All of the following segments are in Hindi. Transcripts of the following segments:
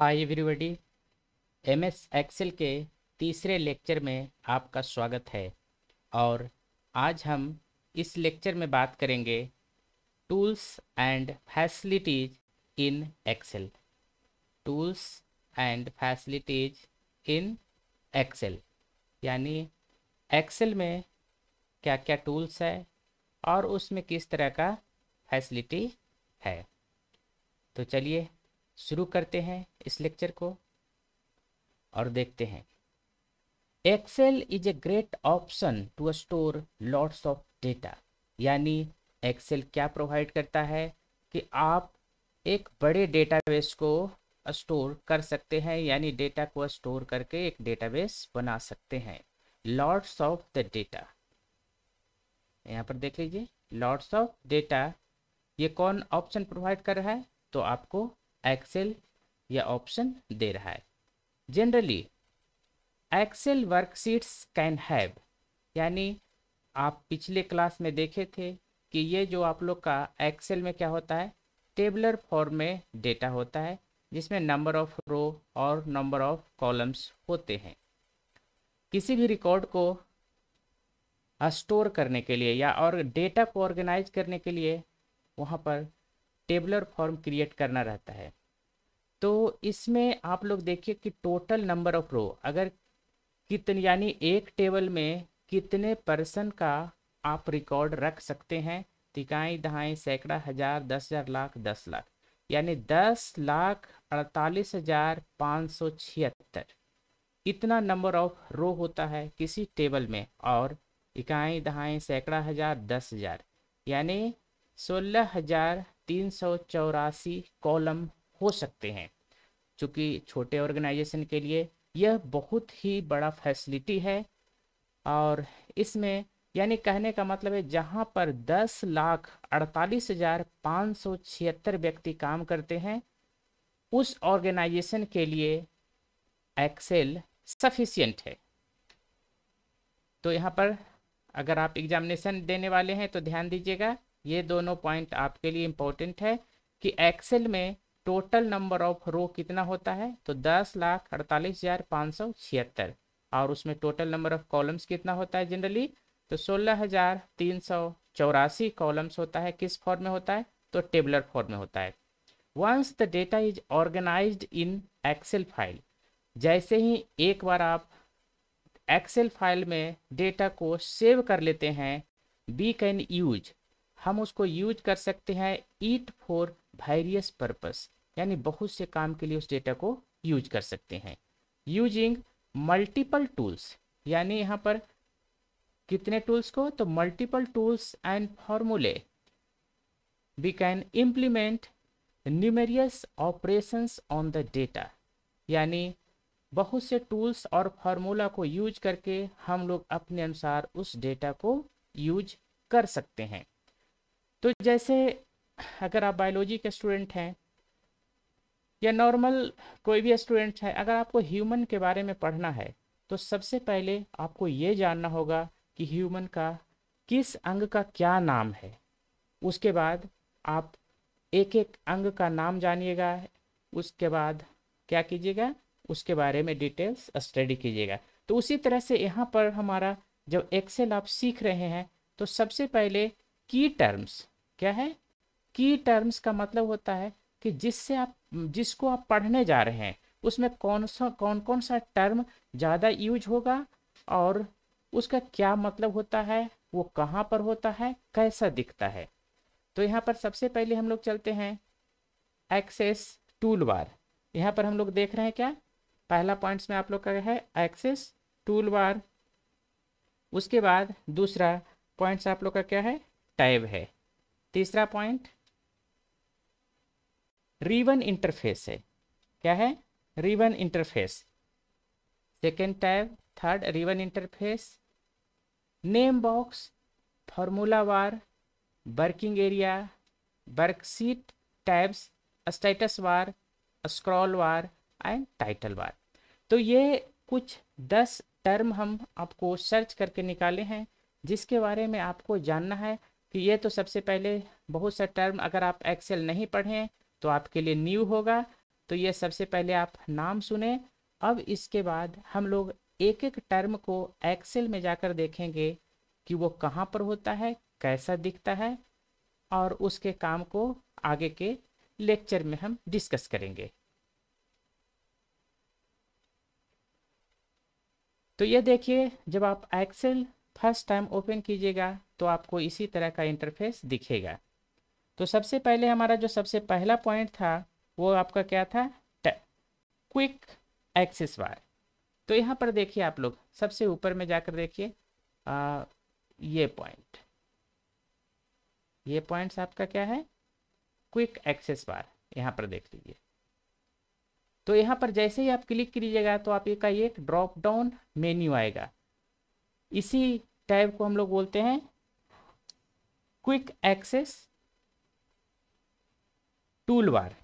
हाय एवरीबॉडी एमएस एक्सेल के तीसरे लेक्चर में आपका स्वागत है और आज हम इस लेक्चर में बात करेंगे tools and facilities in Excel tools and facilities in Excel यानी एक्सेल में क्या क्या टूल्स है और उसमें किस तरह का फैसिलिटी है तो चलिए शुरू करते हैं इस लेक्चर को और देखते हैं Excel is a great option to store lots of data यानी एक्सेल क्या प्रोवाइड करता है कि आप एक बड़े डेटाबेस को स्टोर कर सकते हैं यानी डेटा को स्टोर करके एक डेटाबेस बना सकते हैं लॉट्स ऑफ द डेटा यहाँ पर देख लीजिए लॉट्स ऑफ डेटा ये कौन ऑप्शन प्रोवाइड कर रहा है तो आपको एक्सेल या ऑप्शन दे रहा है generally Excel worksheets can have यानी आप पिछले क्लास में देखे थे कि ये जो आप लोग का एक्सेल में क्या होता है टेबलर फॉर्म में डेटा होता है जिसमें नंबर ऑफ रो और नंबर ऑफ कॉलम्स होते हैं किसी भी रिकॉर्ड को स्टोर करने के लिए या और डेटा को ऑर्गेनाइज करने के लिए वहाँ पर टेबलर फॉर्म क्रिएट करना रहता है तो इसमें आप लोग देखिए कि टोटल नंबर ऑफ रो अगर कितने यानी एक टेबल में कितने पर्सन का आप रिकॉर्ड रख सकते हैं तिकाई दहाई सैकड़ा हज़ार दस हज़ार लाख दस लाख यानी दस लाख अड़तालीस हज़ार पाँच सौ छिहत्तर इतना नंबर ऑफ रो होता है किसी टेबल में और इकाई दहाई सैकड़ा हज़ार दस हज़ार यानी सोलह हज़ार तीन सौ चौरासी कॉलम हो सकते हैं चूँकि छोटे ऑर्गेनाइजेशन के लिए यह बहुत ही बड़ा फैसिलिटी है और इसमें यानी कहने का मतलब है जहाँ पर दस लाख अड़तालीस हजार पाँच सौ छिहत्तर व्यक्ति काम करते हैं उस ऑर्गेनाइजेशन के लिए एक्सेल सफिशियंट है तो यहाँ पर अगर आप एग्जामिनेशन देने वाले हैं तो ध्यान दीजिएगा ये दोनों पॉइंट आपके लिए इम्पोर्टेंट है कि एक्सेल में टोटल नंबर ऑफ रो कितना होता है तो दस लाख अड़तालीस हज़ार पाँच सौ छिहत्तर और उसमें टोटल नंबर ऑफ कॉलम्स कितना होता है जनरली तो सोलह हज़ार तीन सौ चौरासी कॉलम्स होता है किस फॉर्म में होता है तो टेबलर फॉर्म में होता है once the data is organize in Excel file जैसे ही एक बार आप एक्सेल फाइल में डेटा को सेव कर लेते हैं वी कैन यूज हम उसको यूज कर सकते हैं ईट फॉर वेरियस पर्पज़ यानी बहुत से काम के लिए उस डेटा को यूज कर सकते हैं यूजिंग मल्टीपल टूल्स यानी यहाँ पर कितने टूल्स को तो multiple tools and formulae we can implement numerous operations on the data यानी बहुत से टूल्स और फार्मूला को यूज करके हम लोग अपने अनुसार उस डेटा को यूज कर सकते हैं तो जैसे अगर आप बायोलॉजी के स्टूडेंट हैं या नॉर्मल कोई भी स्टूडेंट है अगर आपको ह्यूमन के बारे में पढ़ना है तो सबसे पहले आपको ये जानना होगा कि ह्यूमन का किस अंग का क्या नाम है उसके बाद आप एक एक अंग का नाम जानिएगा उसके बाद क्या कीजिएगा उसके बारे में डिटेल्स स्टडी कीजिएगा तो उसी तरह से यहाँ पर हमारा जब एक्सेल आप सीख रहे हैं तो सबसे पहले की टर्म्स क्या है की टर्म्स का मतलब होता है कि जिससे आप जिसको आप पढ़ने जा रहे हैं उसमें कौन सा कौन कौन सा टर्म ज़्यादा यूज होगा और उसका क्या मतलब होता है वो कहाँ पर होता है कैसा दिखता है तो यहाँ पर सबसे पहले हम लोग चलते हैं एक्सेस टूल बार यहाँ पर हम लोग देख रहे हैं क्या पहला पॉइंट्स में आप लोग का है एक्सेस टूल बार उसके बाद दूसरा पॉइंट्स आप लोग का क्या है टैब है तीसरा पॉइंट रिवन इंटरफेस है क्या है ribbon interface second tab third ribbon interface name box formula bar working area worksheet tabs status bar scroll bar and title bar तो ये कुछ दस टर्म हम आपको सर्च करके निकाले हैं जिसके बारे में आपको जानना है कि ये तो सबसे पहले बहुत से टर्म अगर आप एक्सेल नहीं पढ़ें तो आपके लिए न्यू होगा तो ये सबसे पहले आप नाम सुने अब इसके बाद हम लोग एक एक टर्म को एक्सेल में जाकर देखेंगे कि वो कहाँ पर होता है कैसा दिखता है और उसके काम को आगे के लेक्चर में हम डिस्कस करेंगे तो ये देखिए जब आप एक्सेल फर्स्ट टाइम ओपन कीजिएगा तो आपको इसी तरह का इंटरफेस दिखेगा तो सबसे पहले हमारा जो सबसे पहला पॉइंट था वो आपका क्या था क्विक एक्सेस बार तो यहाँ पर देखिए आप लोग सबसे ऊपर में जाकर देखिए ये पॉइंट ये पॉइंट्स आपका क्या है क्विक एक्सेस बार यहाँ पर देख लीजिए तो यहाँ पर जैसे ही आप क्लिक कीजिएगा तो आप का एक ड्रॉप डाउन मेन्यू आएगा इसी टाइप को हम लोग बोलते हैं क्विक एक्सेस टूल बार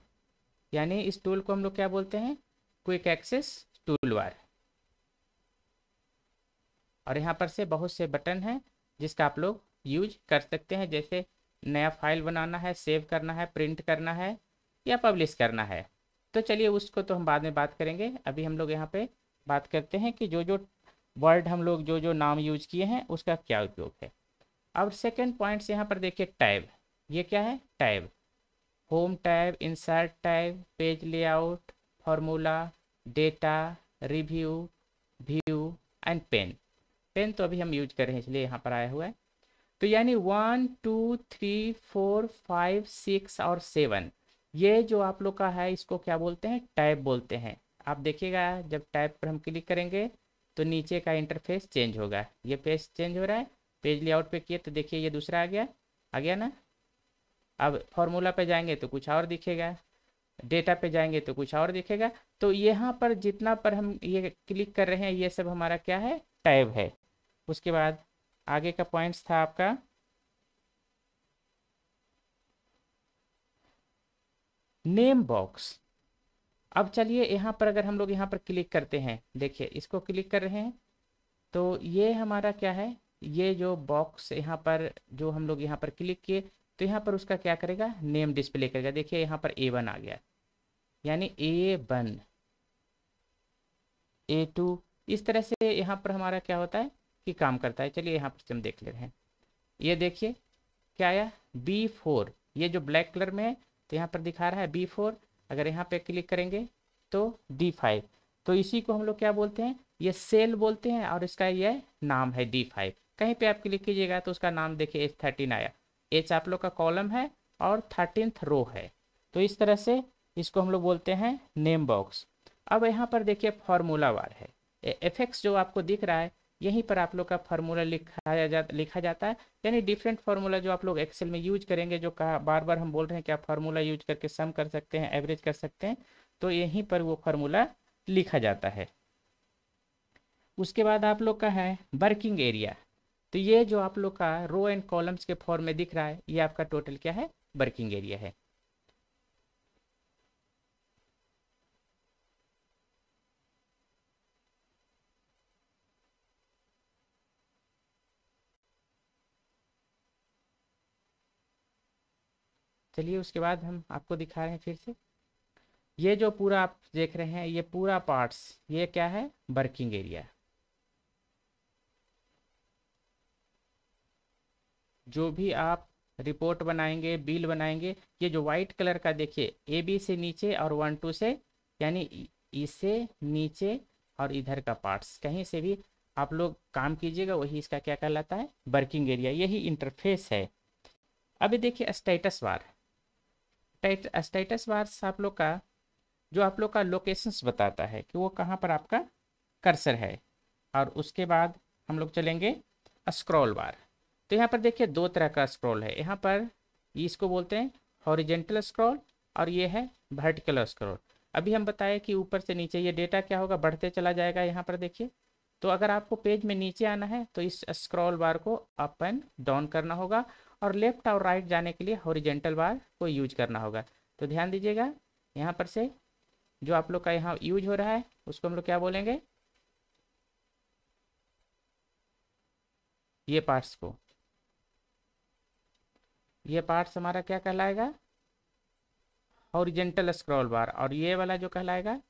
यानी इस टूल को हम लोग क्या बोलते हैं क्विक एक्सेस टूल बार और यहाँ पर से बहुत से बटन हैं जिसका आप लोग यूज कर सकते हैं जैसे नया फाइल बनाना है सेव करना है प्रिंट करना है या पब्लिश करना है तो चलिए उसको तो हम बाद में बात करेंगे अभी हम लोग यहाँ पे बात करते हैं कि जो जो वर्ड हम लोग जो जो नाम यूज किए हैं उसका क्या उपयोग है अब सेकेंड पॉइंट्स यहाँ पर देखिए टैब ये क्या है tab home tab insert tab page layout formula data review view and pen pen तो अभी हम यूज कर रहे हैं इसलिए यहाँ पर आया हुआ है तो यानी one two three four five six और सेवन ये जो आप लोग का है इसको क्या बोलते हैं टैब बोलते हैं आप देखिएगा जब टैब पर हम क्लिक करेंगे तो नीचे का इंटरफेस चेंज होगा ये पेज चेंज हो रहा है पेज लेआउट पे किए तो देखिए ये दूसरा आ गया आ गया ना अब फॉर्मूला पे जाएंगे तो कुछ और दिखेगा डेटा पे जाएंगे तो कुछ और दिखेगा तो यहाँ पर जितना पर हम ये क्लिक कर रहे हैं ये सब हमारा क्या है टैब है उसके बाद आगे का पॉइंट्स था आपका नेम बॉक्स अब चलिए यहाँ पर अगर हम लोग यहाँ पर क्लिक करते हैं देखिए इसको क्लिक कर रहे हैं तो ये हमारा क्या है ये जो बॉक्स यहाँ पर जो हम लोग यहाँ पर क्लिक किए तो यहाँ पर उसका क्या करेगा नेम डिस्प्ले करेगा देखिए यहाँ पर ए वन आ गया यानी ए वन ए टू इस तरह से यहाँ पर हमारा क्या होता है कि काम करता है चलिए यहाँ पर से हम देख ले रहे हैं ये देखिए क्या आया बी फोर ये जो ब्लैक कलर में है तो यहाँ पर दिखा रहा है बी फोर अगर यहाँ पर क्लिक करेंगे तो डी फाइव तो इसी को हम लोग क्या बोलते हैं ये सेल बोलते हैं और इसका यह नाम है डी फाइव कहीं पर आप क्लिक कीजिएगा तो उसका नाम देखिए एफ थर्टीन आया एच आप लोग का कॉलम है और थर्टीनथ रो है तो इस तरह से इसको हम लोग बोलते हैं नेम बॉक्स अब यहाँ पर देखिए फार्मूला वार है एफ एक्स जो आपको दिख रहा है यहीं पर आप लोग का फार्मूला लिखा जा लिखा जाता है यानी डिफरेंट फार्मूला जो आप लोग एक्सेल में यूज करेंगे जो कहा बार बार हम बोल रहे हैं कि आप फार्मूला यूज करके सम कर सकते हैं एवरेज कर सकते हैं तो यहीं पर वो फार्मूला लिखा जाता है उसके बाद आप लोग का है वर्किंग एरिया तो ये जो आप लोग का रो एंड कॉलम्स के फॉर्म में दिख रहा है ये आपका टोटल क्या है वर्किंग एरिया है चलिए उसके बाद हम आपको दिखा रहे हैं फिर से ये जो पूरा आप देख रहे हैं ये पूरा पार्ट्स ये क्या है वर्किंग एरिया जो भी आप रिपोर्ट बनाएंगे बिल बनाएंगे ये जो वाइट कलर का देखिए ए बी से नीचे और वन टू से यानी इससे e नीचे और इधर का पार्ट्स कहीं से भी आप लोग काम कीजिएगा वही इसका क्या कहलाता है वर्किंग एरिया यही इंटरफेस है अभी देखिए स्टेटस बार स्टेटस बार आप लोग का जो आप लोग का लोकेशंस बताता है कि वो कहाँ पर आपका कर्सर है और उसके बाद हम लोग चलेंगे स्क्रॉल बार तो यहाँ पर देखिए दो तरह का स्क्रॉल है यहाँ पर इसको बोलते हैं हॉरिजेंटल स्क्रॉल और ये है वर्टिकल स्क्रॉल अभी हम बताए कि ऊपर से नीचे ये डेटा क्या होगा बढ़ते चला जाएगा यहाँ पर देखिए तो अगर आपको पेज में नीचे आना है तो इस स्क्रॉल बार को अप एंड डाउन करना होगा और लेफ्ट और राइट जाने के लिए हॉरिजेंटल बार को यूज करना होगा तो ध्यान दीजिएगा यहाँ पर से जो आप लोग का यहाँ यूज हो रहा है उसको हम लोग क्या बोलेंगे ये पार्ट्स को ये पार्ट्स हमारा क्या कहलाएगा हॉरिजेंटल स्क्रॉल बार और ये वाला जो कहलाएगा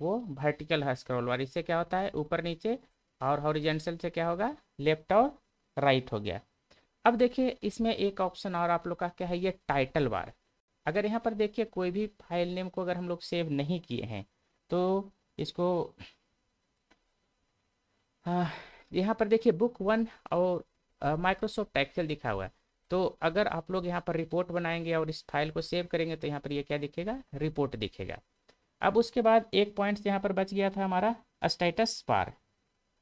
वो वर्टिकल स्क्रॉल बार इससे क्या होता है ऊपर नीचे और हॉरिजेंटल से क्या होगा लेफ्ट और राइट हो गया अब देखिए इसमें एक ऑप्शन और आप लोग का क्या है ये टाइटल बार अगर यहाँ पर देखिए कोई भी फाइल नेम को अगर हम लोग सेव नहीं किए हैं तो इसको हाँ, यहाँ पर देखिए बुक वन और माइक्रोसॉफ्ट एक्सेल दिखा हुआ है तो अगर आप लोग यहाँ पर रिपोर्ट बनाएंगे और इस फाइल को सेव करेंगे तो यहाँ पर ये क्या दिखेगा रिपोर्ट दिखेगा अब उसके बाद एक पॉइंट यहाँ पर बच गया था हमारा स्टेटस बार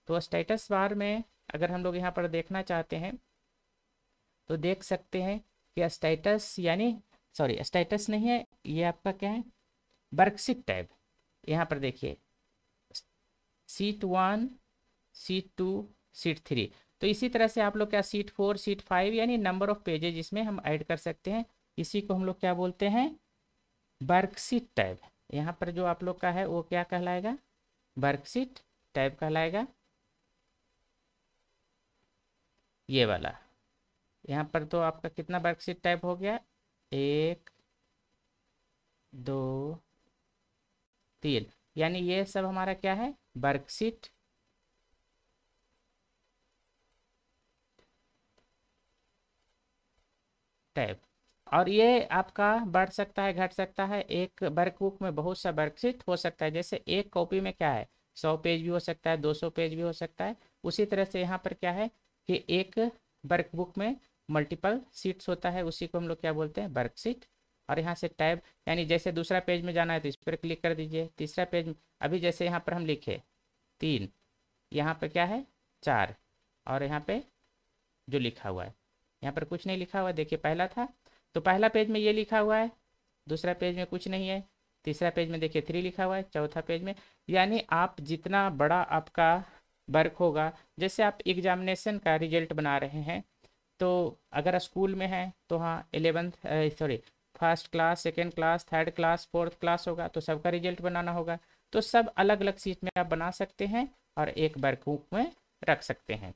तो स्टेटस बार में अगर हम लोग यहाँ पर देखना चाहते हैं तो देख सकते हैं कि स्टेटस यानी सॉरी स्टेटस नहीं है ये आपका क्या है वर्कशीट टैब यहाँ पर देखिए sheet one sheet two sheet three तो इसी तरह से आप लोग क्या सीट फोर सीट फाइव यानी नंबर ऑफ पेजेज इसमें हम ऐड कर सकते हैं इसी को हम लोग क्या बोलते हैं वर्कशीट टैब यहाँ पर जो आप लोग का है वो क्या कहलाएगा वर्कशीट टैब कहलाएगा ये वाला यहाँ पर तो आपका कितना वर्कशीट टाइप हो गया एक दो तीन यानी ये सब हमारा क्या है वर्कशीट टैब और ये आपका बढ़ सकता है घट सकता है एक वर्कबुक में बहुत सा वर्कशीट हो सकता है जैसे एक कॉपी में क्या है सौ पेज भी हो सकता है दो सौ पेज भी हो सकता है उसी तरह से यहाँ पर क्या है कि एक वर्कबुक में मल्टीपल सीट्स होता है उसी को हम लोग क्या बोलते हैं वर्कशीट और यहाँ से टैब यानी जैसे दूसरा पेज में जाना है तो इस पर क्लिक कर दीजिए तीसरा पेज अभी जैसे यहाँ पर हम लिखे तीन यहाँ पर क्या है चार और यहाँ पे जो लिखा हुआ है यहाँ पर कुछ नहीं लिखा हुआ देखिए पहला था तो पहला पेज में ये लिखा हुआ है दूसरा पेज में कुछ नहीं है तीसरा पेज में देखिए थ्री लिखा हुआ है चौथा पेज में यानी आप जितना बड़ा आपका वर्क होगा जैसे आप एग्जामिनेशन का रिजल्ट बना रहे हैं तो अगर स्कूल में हैं तो हाँ eleventh sorry first class second class third class fourth class होगा तो सबका रिजल्ट बनाना होगा तो सब अलग अलग सीट में आप बना सकते हैं और एक वर्क में रख सकते हैं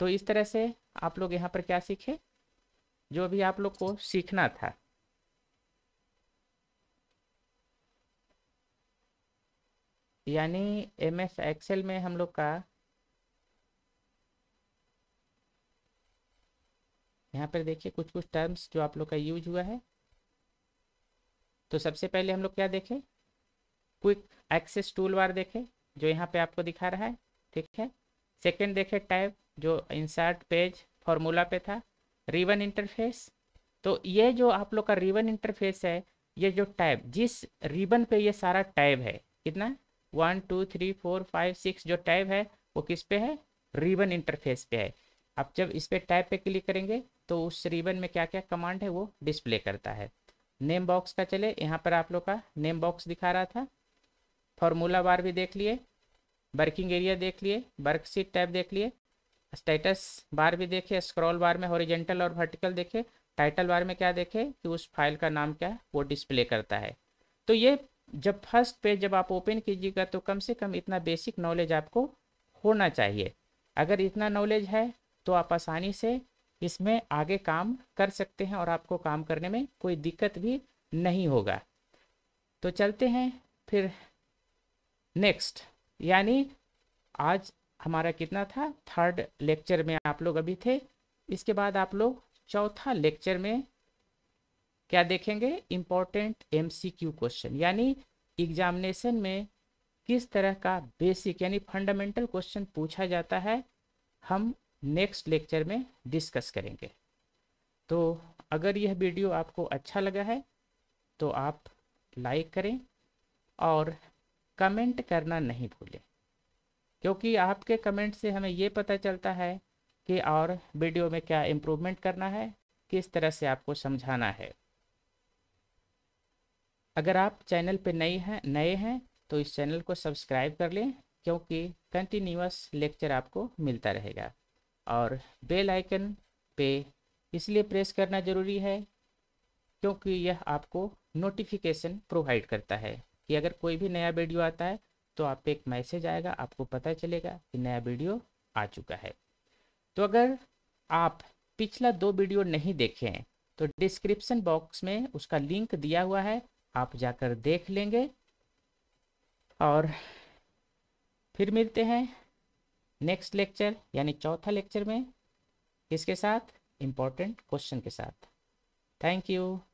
तो इस तरह से आप लोग यहाँ पर क्या सीखे जो भी आप लोग को सीखना था यानी एम एस एक्सेल में हम लोग का यहाँ पर देखिए कुछ कुछ टर्म्स जो आप लोग का यूज हुआ है तो सबसे पहले हम लोग क्या देखें क्विक एक्सेस टूल बार देखें जो यहाँ पे आपको दिखा रहा है ठीक है सेकंड देखें टैब जो इंसर्ट पेज फॉर्मूला पे था रिवन इंटरफेस तो ये जो आप लोग का रिवन इंटरफेस है ये जो टैब जिस रिबन पे ये सारा टैब है कितना one two three four five six जो टैब है वो किस पे है रिबन इंटरफेस पे है आप जब इस पे टैब पे क्लिक करेंगे तो उस रिबन में क्या क्या कमांड है वो डिस्प्ले करता है नेम बॉक्स का चले यहाँ पर आप लोग का नेम बॉक्स दिखा रहा था फॉर्मूला बार भी देख लिए वर्किंग एरिया देख लिए वर्कशीट टैब देख लिए स्टेटस बार भी देखे स्क्रॉल बार में हॉरिजेंटल और वर्टिकल देखे टाइटल बार में क्या देखे कि उस फाइल का नाम क्या है वो डिस्प्ले करता है तो ये जब फर्स्ट पेज जब आप ओपन कीजिएगा तो कम से कम इतना बेसिक नॉलेज आपको होना चाहिए अगर इतना नॉलेज है तो आप आसानी से इसमें आगे काम कर सकते हैं और आपको काम करने में कोई दिक्कत भी नहीं होगा तो चलते हैं फिर नेक्स्ट यानी आज हमारा कितना था थर्ड लेक्चर में आप लोग अभी थे इसके बाद आप लोग चौथा लेक्चर में क्या देखेंगे इम्पोर्टेंट एमसीक्यू क्वेश्चन यानी एग्जामिनेशन में किस तरह का बेसिक यानी फंडामेंटल क्वेश्चन पूछा जाता है हम नेक्स्ट लेक्चर में डिस्कस करेंगे तो अगर यह वीडियो आपको अच्छा लगा है तो आप लाइक करें और कमेंट करना नहीं भूलें क्योंकि आपके कमेंट से हमें ये पता चलता है कि और वीडियो में क्या इम्प्रूवमेंट करना है किस तरह से आपको समझाना है अगर आप चैनल पर नए हैं नए हैं तो इस चैनल को सब्सक्राइब कर लें क्योंकि कंटिन्यूस लेक्चर आपको मिलता रहेगा और बेल आइकन पे इसलिए प्रेस करना ज़रूरी है क्योंकि यह आपको नोटिफिकेशन प्रोवाइड करता है कि अगर कोई भी नया वीडियो आता है तो आप पे एक मैसेज आएगा आपको पता चलेगा कि नया वीडियो आ चुका है तो अगर आप पिछला दो वीडियो नहीं देखे हैं तो डिस्क्रिप्शन बॉक्स में उसका लिंक दिया हुआ है आप जाकर देख लेंगे और फिर मिलते हैं नेक्स्ट लेक्चर यानी चौथा लेक्चर में किसके साथ इम्पॉर्टेंट क्वेश्चन के साथ थैंक यू